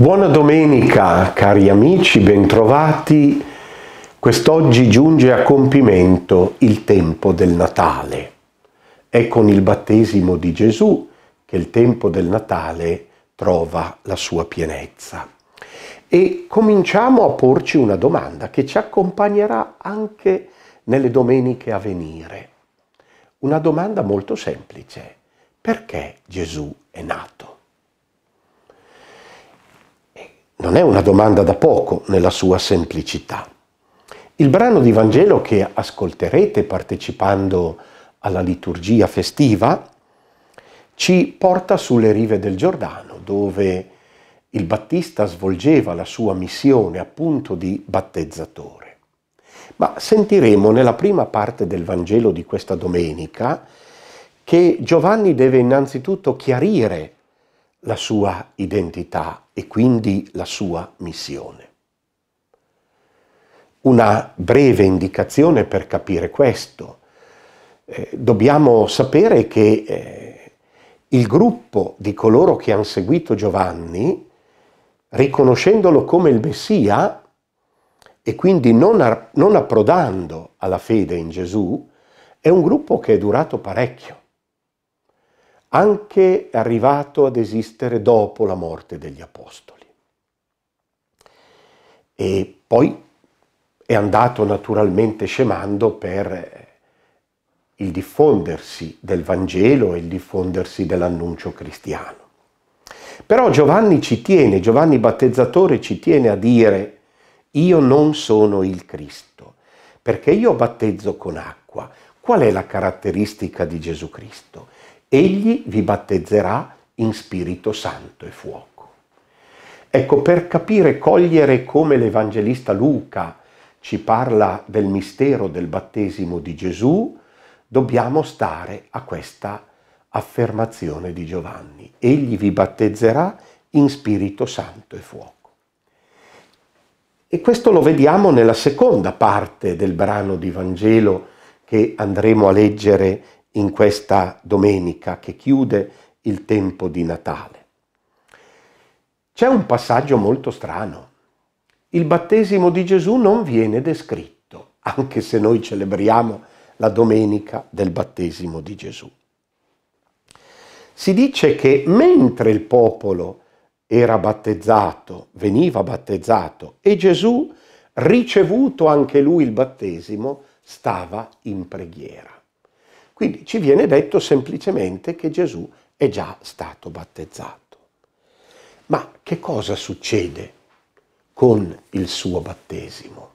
Buona domenica cari amici, bentrovati. Quest'oggi giunge a compimento il tempo del Natale. È con il battesimo di Gesù che il tempo del Natale trova la sua pienezza. E cominciamo a porci una domanda che ci accompagnerà anche nelle domeniche a venire. Una domanda molto semplice. Perché Gesù è nato? non è una domanda da poco nella sua semplicità. Il brano di Vangelo che ascolterete partecipando alla liturgia festiva ci porta sulle rive del Giordano, dove il Battista svolgeva la sua missione appunto di battezzatore. Ma sentiremo nella prima parte del Vangelo di questa domenica che Giovanni deve innanzitutto chiarire la sua identità e quindi la sua missione. Una breve indicazione per capire questo. Eh, dobbiamo sapere che eh, il gruppo di coloro che hanno seguito Giovanni, riconoscendolo come il Messia e quindi non, non approdando alla fede in Gesù, è un gruppo che è durato parecchio anche arrivato ad esistere dopo la morte degli apostoli. E poi è andato naturalmente scemando per il diffondersi del Vangelo e il diffondersi dell'annuncio cristiano. Però Giovanni ci tiene, Giovanni Battezzatore ci tiene a dire io non sono il Cristo, perché io battezzo con acqua. Qual è la caratteristica di Gesù Cristo? egli vi battezzerà in Spirito Santo e fuoco. Ecco, per capire cogliere come l'Evangelista Luca ci parla del mistero del battesimo di Gesù, dobbiamo stare a questa affermazione di Giovanni. Egli vi battezzerà in Spirito Santo e fuoco. E questo lo vediamo nella seconda parte del brano di Vangelo che andremo a leggere in questa domenica che chiude il tempo di Natale. C'è un passaggio molto strano. Il battesimo di Gesù non viene descritto, anche se noi celebriamo la domenica del battesimo di Gesù. Si dice che mentre il popolo era battezzato, veniva battezzato e Gesù, ricevuto anche lui il battesimo, stava in preghiera. Quindi ci viene detto semplicemente che Gesù è già stato battezzato. Ma che cosa succede con il suo battesimo?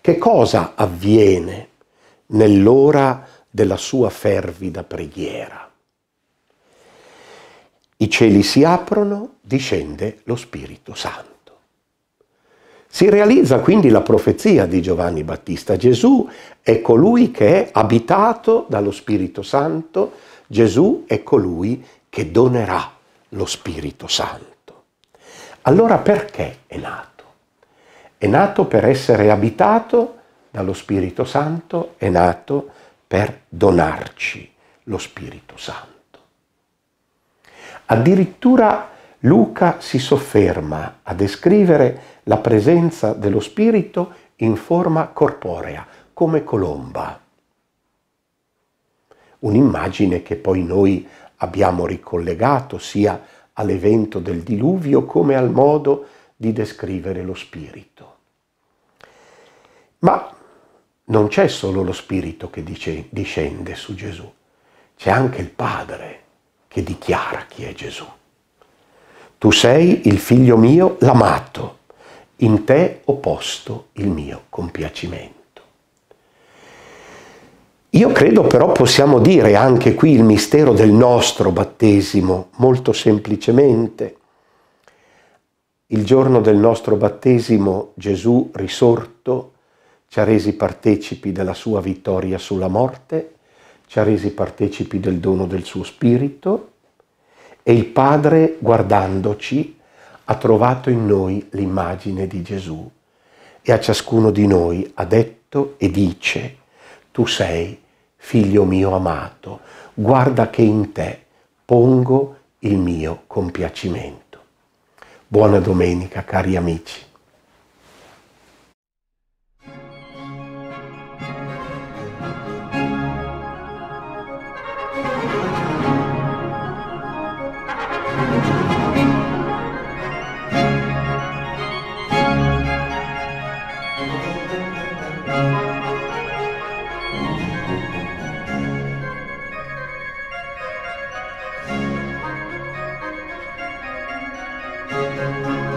Che cosa avviene nell'ora della sua fervida preghiera? I cieli si aprono, discende lo Spirito Santo. Si realizza quindi la profezia di Giovanni Battista. Gesù è colui che è abitato dallo Spirito Santo, Gesù è colui che donerà lo Spirito Santo. Allora perché è nato? È nato per essere abitato dallo Spirito Santo, è nato per donarci lo Spirito Santo. Addirittura Luca si sofferma a descrivere la presenza dello Spirito in forma corporea, come colomba. Un'immagine che poi noi abbiamo ricollegato sia all'evento del diluvio come al modo di descrivere lo Spirito. Ma non c'è solo lo Spirito che dice, discende su Gesù, c'è anche il Padre che dichiara chi è Gesù. Tu sei il figlio mio l'amato, in te ho posto il mio compiacimento. Io credo però possiamo dire anche qui il mistero del nostro battesimo, molto semplicemente. Il giorno del nostro battesimo Gesù risorto ci ha resi partecipi della sua vittoria sulla morte, ci ha resi partecipi del dono del suo spirito, e il Padre, guardandoci, ha trovato in noi l'immagine di Gesù e a ciascuno di noi ha detto e dice, tu sei figlio mio amato, guarda che in te pongo il mio compiacimento. Buona domenica cari amici. Música